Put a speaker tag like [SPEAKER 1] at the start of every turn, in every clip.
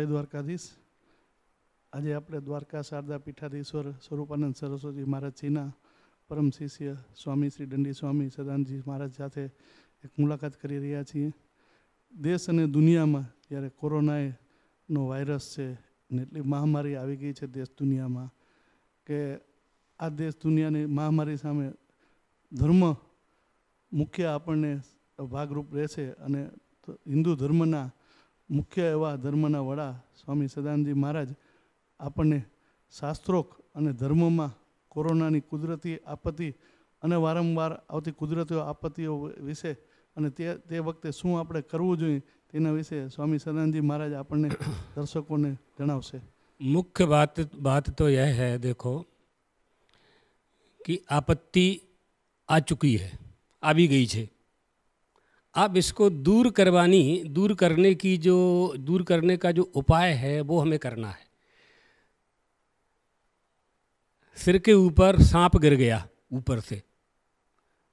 [SPEAKER 1] જય દ્વારકાધીશ આજે આપણે દ્વારકા શારદા પીઠાધીશ્વર સ્વરૂપાનંદ સરસ્વતી મહારાજજીના પરમ શિષ્ય સ્વામી શ્રી દંડી સ્વામી સદાનજી મહારાજ સાથે એક મુલાકાત કરી રહ્યા છીએ દેશ અને દુનિયામાં જ્યારે કોરોનાનો વાયરસ છે ને એટલી મહામારી આવી ગઈ છે દેશ દુનિયામાં કે આ દેશ દુનિયાની મહામારી સામે ધર્મ મુખ્ય આપણને ભાગરૂપ રહેશે અને હિન્દુ ધર્મના મુખ્ય એવા ધર્મના વડા સ્વામી સદાનંદજી મહારાજ આપણને શાસ્ત્રોક અને ધર્મમાં કોરોનાની કુદરતી આપત્તિ અને વારંવાર આવતી કુદરતીઓ આપત્તિઓ વિશે અને તે તે વખતે શું આપણે કરવું જોઈએ તેના વિશે સ્વામી સદાનંદજી મહારાજ આપણને દર્શકોને જણાવશે
[SPEAKER 2] મુખ્ય बात बात તો यह है દેખો કે આપત્તિ આ ચૂકી હૈ આવી ગઈ છે अब इसको दूर करवानी दूर करने की जो दूर करने का जो उपाय है वो हमें करना है सिर के ऊपर सांप गिर गया ऊपर से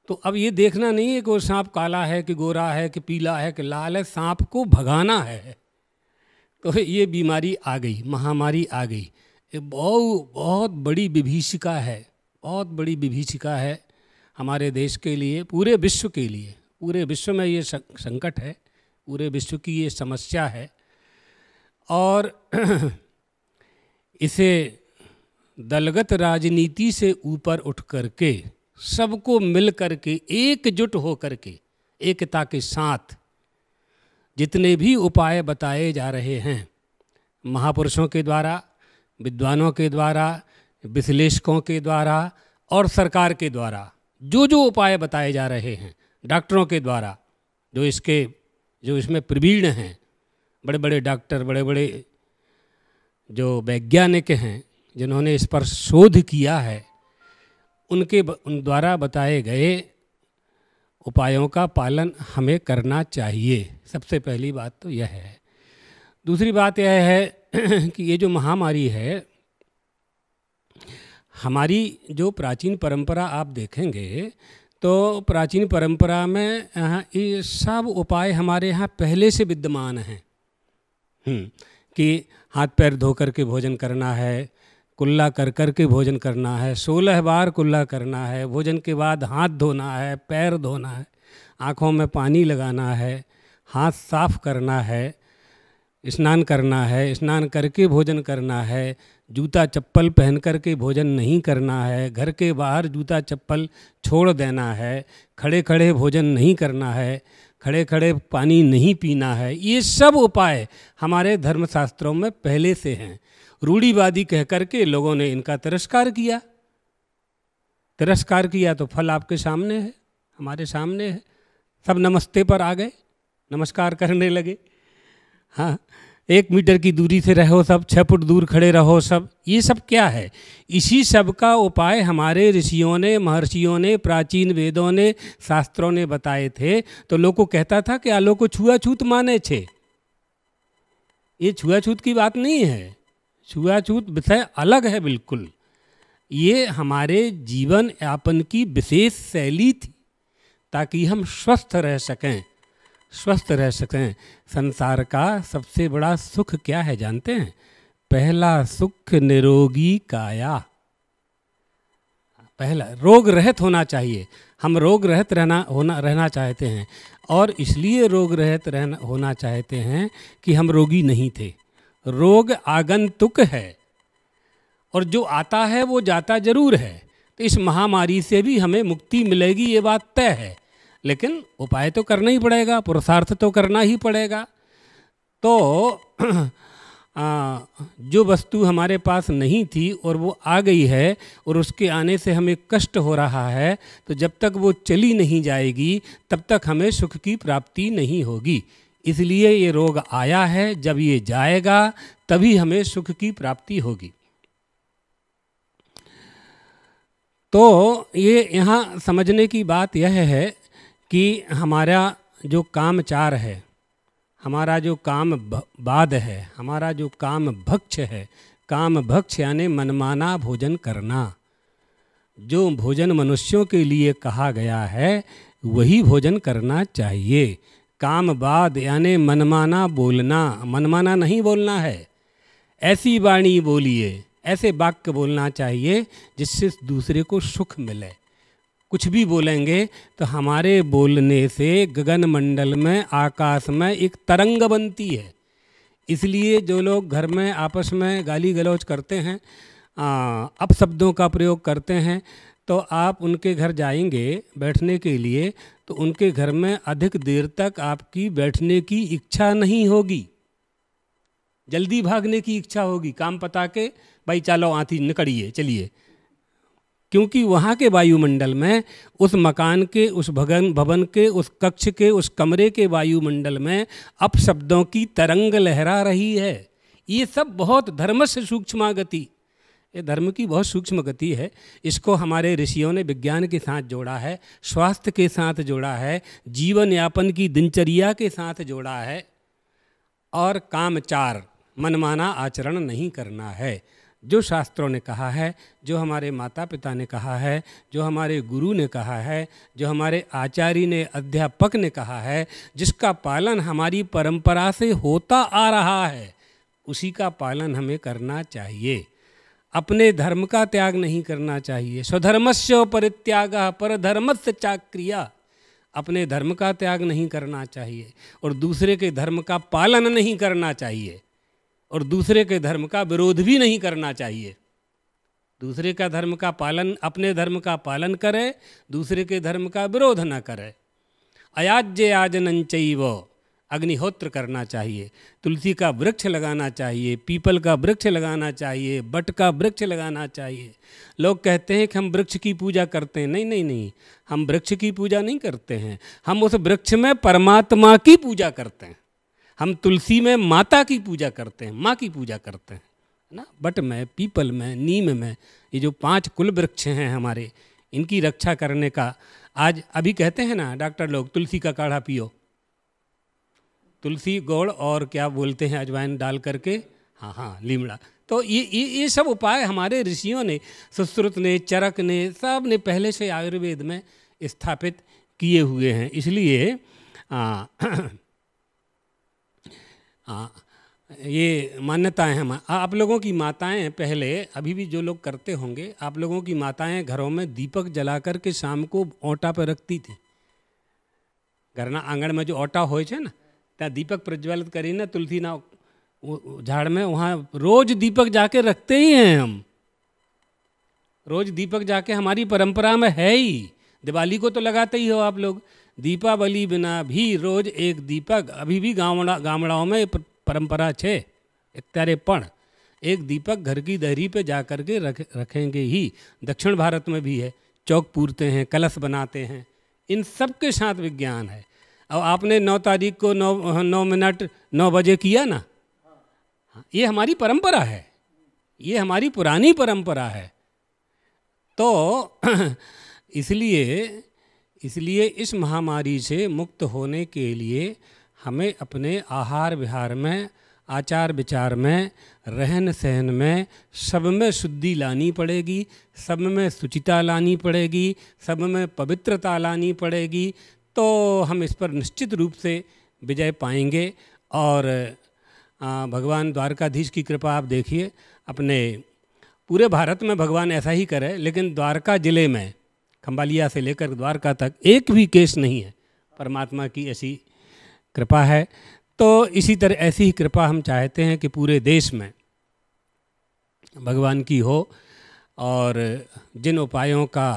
[SPEAKER 2] तो अब ये देखना नहीं है कि वो सांप काला है कि गोरा है कि पीला है कि लाल है सांप को भगाना है तो ये बीमारी आ गई महामारी आ गई ये बहुत बहुत बड़ी विभीषिका है बहुत बड़ी विभीषिका है हमारे देश के लिए पूरे विश्व के लिए पूरे विश्व में ये संकट है पूरे विश्व की ये समस्या है और इसे दलगत राजनीति से ऊपर उठ करके सबको मिल करके एकजुट हो करके एकता के साथ जितने भी उपाय बताए जा रहे हैं महापुरुषों के द्वारा विद्वानों के द्वारा विश्लेषकों के द्वारा और सरकार के द्वारा जो जो उपाय बताए जा रहे हैं डॉक्टरों के द्वारा जो इसके जो इसमें प्रवीण हैं बड़े बड़े डॉक्टर बड़े बड़े जो वैज्ञानिक हैं जिन्होंने इस पर शोध किया है उनके उन द्वारा बताए गए उपायों का पालन हमें करना चाहिए सबसे पहली बात तो यह है दूसरी बात यह है कि ये जो महामारी है हमारी जो प्राचीन परंपरा आप देखेंगे तो प्राचीन परंपरा में ये सब उपाय हमारे यहाँ पहले से विद्यमान हैं हम्म, कि हाथ पैर धो कर के भोजन करना है कुल्ला कर कर के भोजन करना है सोलह बार कुल्ला करना है भोजन के बाद हाथ धोना है पैर धोना है आँखों में पानी लगाना है हाथ साफ करना है स्नान करना है स्नान करके भोजन करना है जूता चप्पल पहन कर के भोजन नहीं करना है घर के बाहर जूता चप्पल छोड़ देना है खड़े खड़े भोजन नहीं करना है खड़े खड़े पानी नहीं पीना है ये सब उपाय हमारे धर्मशास्त्रों में पहले से हैं रूढ़ीवादी कह करके लोगों ने इनका तिरस्कार किया तिरस्कार किया तो फल आपके सामने है हमारे सामने है सब नमस्ते पर आ गए नमस्कार करने लगे हाँ एक मीटर की दूरी से रहो सब छः फुट दूर खड़े रहो सब ये सब क्या है इसी सब का उपाय हमारे ऋषियों ने महर्षियों ने प्राचीन वेदों ने शास्त्रों ने बताए थे तो लोग को कहता था कि आलो को छुआछूत माने छे ये छुआछूत की बात नहीं है छुआछूत विषय अलग है बिल्कुल ये हमारे जीवन यापन की विशेष शैली थी ताकि हम स्वस्थ रह सकें स्वस्थ रह सकें संसार का सबसे बड़ा सुख क्या है जानते हैं पहला सुख निरोगी काया पहला रोग रहित होना चाहिए हम रोग रहित रहना होना रहना चाहते हैं और इसलिए रोग रहित रहना होना चाहते हैं कि हम रोगी नहीं थे रोग आगंतुक है और जो आता है वो जाता जरूर है तो इस महामारी से भी हमें मुक्ति मिलेगी ये बात तय है लेकिन उपाय तो करना ही पड़ेगा पुरुषार्थ तो करना ही पड़ेगा तो आ, जो वस्तु हमारे पास नहीं थी और वो आ गई है और उसके आने से हमें कष्ट हो रहा है तो जब तक वो चली नहीं जाएगी तब तक हमें सुख की प्राप्ति नहीं होगी इसलिए ये रोग आया है जब ये जाएगा तभी हमें सुख की प्राप्ति होगी तो ये यहाँ समझने की बात यह है कि हमारा जो कामचार है हमारा जो काम बाद है हमारा जो काम भक्ष है काम भक्ष यानि मनमाना भोजन करना जो भोजन मनुष्यों के लिए कहा गया है वही भोजन करना चाहिए काम बाद यानि मनमाना बोलना मनमाना नहीं बोलना है ऐसी वाणी बोलिए ऐसे वाक्य बोलना चाहिए जिससे दूसरे को सुख मिले कुछ भी बोलेंगे तो हमारे बोलने से गगनमंडल में आकाश में एक तरंग बनती है इसलिए जो लोग घर में आपस में गाली गलौज करते हैं अपशब्दों का प्रयोग करते हैं तो आप उनके घर जाएंगे बैठने के लिए तो उनके घर में अधिक देर तक आपकी बैठने की इच्छा नहीं होगी जल्दी भागने की इच्छा होगी काम पता के भाई चलो आती निकलिए चलिए क्योंकि वहाँ के वायुमंडल में उस मकान के उस भगन भवन के उस कक्ष के उस कमरे के वायुमंडल में अपशब्दों की तरंग लहरा रही है ये सब बहुत धर्म से सूक्ष्मा गति ये धर्म की बहुत सूक्ष्म गति है इसको हमारे ऋषियों ने विज्ञान के साथ जोड़ा है स्वास्थ्य के साथ जोड़ा है जीवन यापन की दिनचर्या के साथ जोड़ा है और कामचार मनमाना आचरण नहीं करना है जो शास्त्रों ने कहा है जो हमारे माता पिता ने कहा है जो हमारे गुरु ने कहा है जो हमारे आचार्य ने अध्यापक ने कहा है जिसका पालन हमारी परंपरा से होता आ रहा है उसी का पालन हमें करना चाहिए अपने धर्म का त्याग नहीं करना चाहिए स्वधर्म से परित्याग परधर्म से चाक्रिया अपने धर्म का त्याग नहीं करना चाहिए और दूसरे के धर्म का पालन नहीं करना चाहिए और दूसरे के धर्म का विरोध भी नहीं करना चाहिए दूसरे का धर्म का पालन अपने धर्म का पालन करें दूसरे के धर्म का विरोध न करें अयाज्य आजनंचई वो अग्निहोत्र करना चाहिए तुलसी का वृक्ष लगाना चाहिए पीपल का वृक्ष लगाना चाहिए बट का वृक्ष लगाना चाहिए लोग कहते हैं कि हम वृक्ष की पूजा करते हैं नहीं नहीं नहीं हम वृक्ष की पूजा नहीं करते हैं हम उस वृक्ष में परमात्मा की पूजा करते हैं हम तुलसी में माता की पूजा करते हैं माँ की पूजा करते हैं ना बट में पीपल में नीम में ये जो पांच कुल वृक्ष हैं हमारे इनकी रक्षा करने का आज अभी कहते हैं ना डॉक्टर लोग तुलसी का काढ़ा पियो तुलसी गोड़ और क्या बोलते हैं अजवाइन डाल करके हाँ हाँ लीमड़ा तो ये ये ये सब उपाय हमारे ऋषियों ने सुश्रुत ने चरक ने सब ने पहले से आयुर्वेद में स्थापित किए हुए हैं इसलिए आ, ये मान्यताएं हैं आप लोगों की माताएं पहले अभी भी जो लोग करते होंगे आप लोगों की माताएं घरों में दीपक जला करके शाम को ओटा पर रखती રખતી હતી ઘરના में जो ओटा हो ना दीपक प्रज्वलित करी ना तुलसी ना झाड़ में वहाँ रोज दीपक जाके रखते ही हैं हम रोज दीपक जाके हमारी परंपरा में है ही दिवाली को तो लगाते ही हो आप लोग दीपावली बिना भी रोज एक दीपक अभी भी ગામડા ગામડાઓમાં में परंपरा छे અત્યારે पण एक दीपक घर की दहरी पे जा कर के रख रखेंगे ही दक्षिण भारत में भी है चौक पूरते हैं कलश बनाते हैं इन सब के साथ विज्ञान है और आपने नौ तारीख को नौ नौ मिनट नौ बजे किया ना हाँ, ये हमारी परंपरा है ये हमारी पुरानी परंपरा है तो इसलिए इसलिए इस महामारी से मुक्त होने के लिए हमें अपने आहार विहार में आचार विचार में रहन सहन में सब में शुद्धि लानी पड़ेगी सब में शुचिता लानी पड़ेगी सब में पवित्रता लानी पड़ेगी तो हम इस पर निश्चित रूप से विजय पाएंगे और भगवान द्वारकाधीश की कृपा आप देखिए अपने पूरे भारत में भगवान ऐसा ही करे लेकिन द्वारका ज़िले में खम्बालिया से लेकर द्वारका तक एक भी केस नहीं है परमात्मा की ऐसी कृपा है तो इसी तरह ऐसी ही कृपा हम चाहते हैं कि पूरे देश में भगवान की हो और जिन उपायों का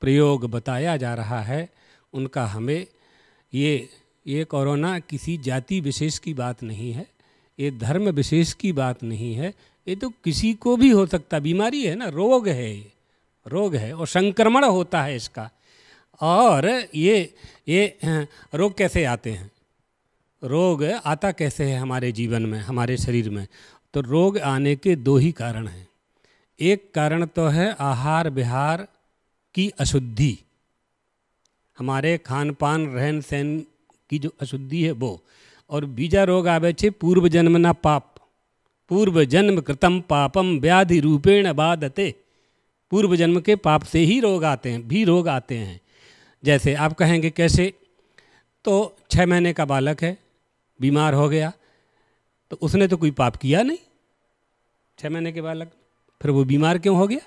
[SPEAKER 2] प्रयोग बताया जा रहा है उनका हमें ये ये कोरोना किसी जाति विशेष की बात नहीं है ये धर्म विशेष की बात नहीं है ये तो किसी को भी हो सकता बीमारी है ना रोग है ये रोग है और संक्रमण होता है इसका और ये ये रोग कैसे आते हैं रोग आता कैसे है हमारे जीवन में हमारे शरीर में तो रोग आने के दो ही कारण हैं एक कारण तो है आहार विहार की अशुद्धि हमारे खान पान रहन सहन की जो अशुद्धि है वो और बीजा रोग आवे छे पूर्व ना पाप पूर्व जन्म कृतम पापम व्याधि रूपेण बाधते पूर्व जन्म के पाप से ही रोग आते हैं भी रोग आते हैं जैसे आप कहेंगे कैसे तो छः महीने का बालक है बीमार हो गया तो उसने तो कोई पाप किया नहीं छः महीने के बालक फिर वो बीमार क्यों हो गया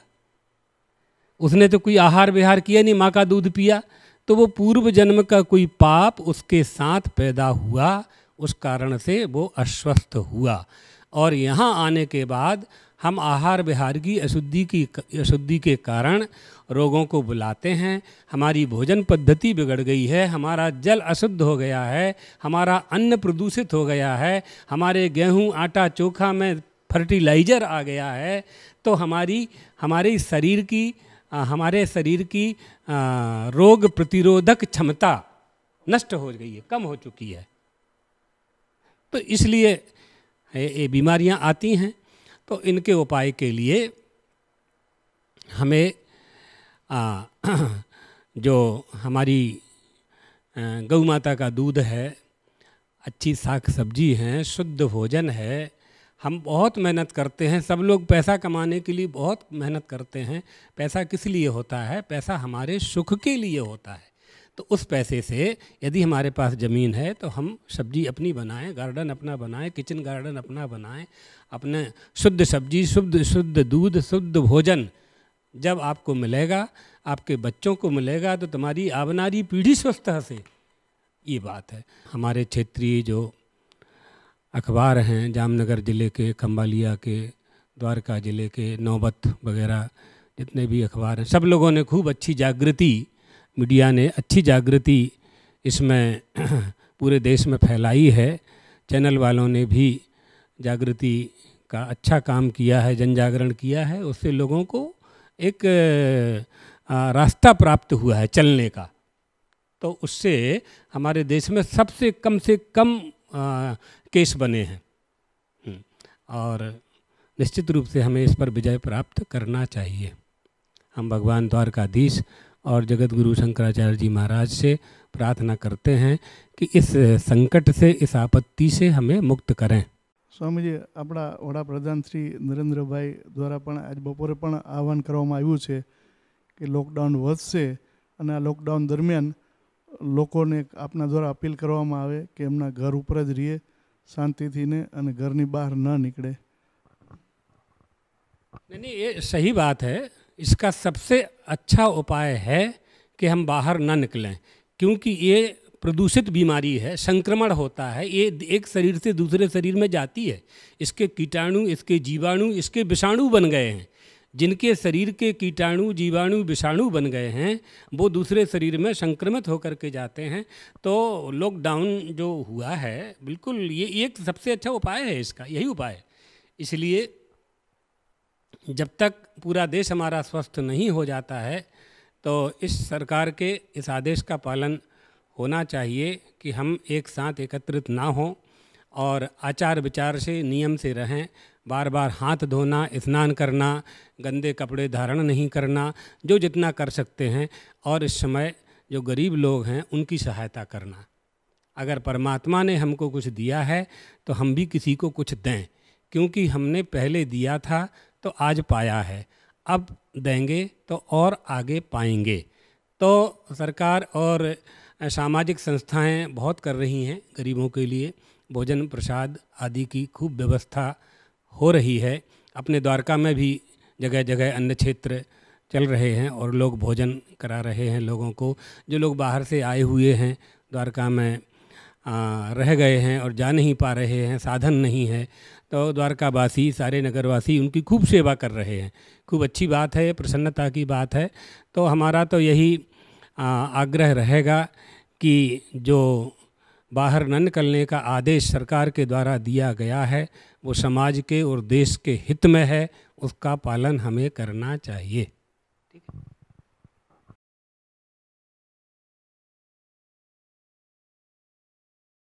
[SPEAKER 2] उसने तो कोई आहार विहार किया नहीं माँ का दूध पिया तो वो पूर्व जन्म का कोई पाप उसके साथ पैदा हुआ उस कारण से वो अस्वस्थ हुआ और यहाँ आने के बाद हम आहार विहार की अशुद्धि की अशुद्धि के कारण रोगों को बुलाते हैं हमारी भोजन पद्धति बिगड़ गई है हमारा जल अशुद्ध हो गया है हमारा अन्न प्रदूषित हो गया है हमारे गेहूं आटा चोखा में फर्टिलाइजर आ गया है तो हमारी हमारे शरीर की हमारे शरीर की रोग प्रतिरोधक क्षमता नष्ट हो गई है कम हो चुकी है तो इसलिए ये बीमारियां आती हैं तो इनके उपाय के लिए हमें आ, जो हमारी गौ माता का दूध है अच्छी साग सब्जी है शुद्ध भोजन है हम बहुत मेहनत करते हैं सब लोग पैसा कमाने के लिए बहुत मेहनत करते हैं पैसा किस लिए होता है पैसा हमारे सुख के लिए होता है तो उस पैसे से यदि हमारे पास ज़मीन है तो हम सब्जी अपनी बनाएं गार्डन अपना बनाएं किचन गार्डन अपना बनाएं अपने शुद्ध सब्जी शुद्ध शुद्ध दूध शुद्ध भोजन जब आपको मिलेगा आपके बच्चों को मिलेगा तो तुम्हारी आबनारी पीढ़ी स्वस्थ से ये बात है हमारे क्षेत्रीय जो अखबार हैं जामनगर ज़िले के खम्बालिया के द्वारका ज़िले के नौबत वगैरह जितने भी अखबार हैं सब लोगों ने खूब अच्छी जागृति मीडिया ने अच्छी जागृति इसमें पूरे देश में फैलाई है चैनल वालों ने भी जागृति का अच्छा काम किया है जन जागरण किया है उससे लोगों को एक रास्ता प्राप्त हुआ है चलने का तो उससे हमारे देश में सबसे कम से कम केस बने हैं हम्म, और निश्चित रूप से हमें इस पर विजय प्राप्त करना चाहिए हम भगवान द्वारकाधीश और जगत गुरु शंकराचार्य जी महाराज से प्रार्थना करते हैं कि इस संकट से इस आपत्ति से हमें मुक्त
[SPEAKER 1] करें સ્વામીજી આપણા વડાપ્રધાન શ્રી નરેન્દ્રભાઈ દ્વારા પણ આજ બપોરે પણ આહવાન કરવામાં આવ્યું છે કે લોકડાઉન વધશે અને આ લોકડાઉન દરમિયાન લોકોને આપના દ્વારા અપીલ કરવામાં આવે કે એમના ઘર ઉપર જ રહીએ શાંતિથી ને અને ઘરની બહાર ન નીકળે નહીં એ સહી
[SPEAKER 2] વાત है इसका सबसे अच्छा उपाय है कि हम बाहर ना निकलें क्योंकि ये प्रदूषित बीमारी है संक्रमण होता है ये एक शरीर से दूसरे शरीर में जाती है इसके कीटाणु इसके जीवाणु इसके विषाणु बन गए हैं जिनके शरीर के कीटाणु जीवाणु विषाणु बन गए हैं वो दूसरे शरीर में संक्रमित होकर के जाते हैं तो लॉकडाउन जो हुआ है बिल्कुल ये एक सबसे अच्छा उपाय है इसका यही उपाय है इसलिए जब तक पूरा देश हमारा स्वस्थ नहीं हो जाता है तो इस सरकार के इस आदेश का पालन होना चाहिए कि हम एक साथ एकत्रित ना हों और आचार विचार से नियम से रहें बार बार हाथ धोना स्नान करना गंदे कपड़े धारण नहीं करना जो जितना कर सकते हैं और इस समय जो गरीब लोग हैं उनकी सहायता करना अगर परमात्मा ने हमको कुछ दिया है तो हम भी किसी को कुछ दें क्योंकि हमने पहले दिया था तो आज पाया है अब देंगे तो और आगे पाएंगे तो सरकार और सामाजिक संस्थाएं बहुत कर रही हैं गरीबों के लिए भोजन प्रसाद आदि की खूब व्यवस्था हो रही है अपने द्वारका में भी जगह जगह अन्य क्षेत्र चल रहे हैं और लोग भोजन करा रहे हैं लोगों को जो लोग बाहर से आए हुए हैं द्वारका में रह गए हैं और जा नहीं पा रहे हैं साधन नहीं है तो द्वारकावासी सारे नगरवासी उनकी खूब सेवा कर रहे हैं खूब अच्छी बात है प्रसन्नता की बात है तो हमारा तो यही आग्रह रहेगा कि जो बाहर न निकलने का आदेश सरकार के द्वारा दिया गया है वो समाज के और देश के हित में है उसका पालन हमें करना चाहिए